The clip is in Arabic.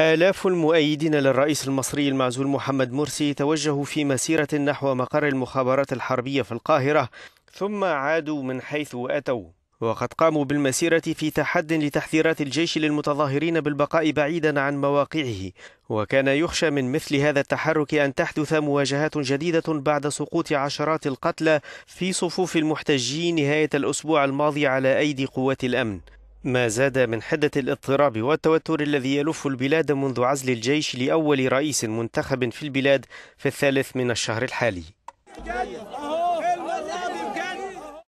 آلاف المؤيدين للرئيس المصري المعزول محمد مرسي توجهوا في مسيرة نحو مقر المخابرات الحربية في القاهرة ثم عادوا من حيث أتوا وقد قاموا بالمسيرة في تحد لتحذيرات الجيش للمتظاهرين بالبقاء بعيدا عن مواقعه وكان يخشى من مثل هذا التحرك أن تحدث مواجهات جديدة بعد سقوط عشرات القتلى في صفوف المحتجين نهاية الأسبوع الماضي على أيدي قوات الأمن ما زاد من حدة الاضطراب والتوتر الذي يلف البلاد منذ عزل الجيش لأول رئيس منتخب في البلاد في الثالث من الشهر الحالي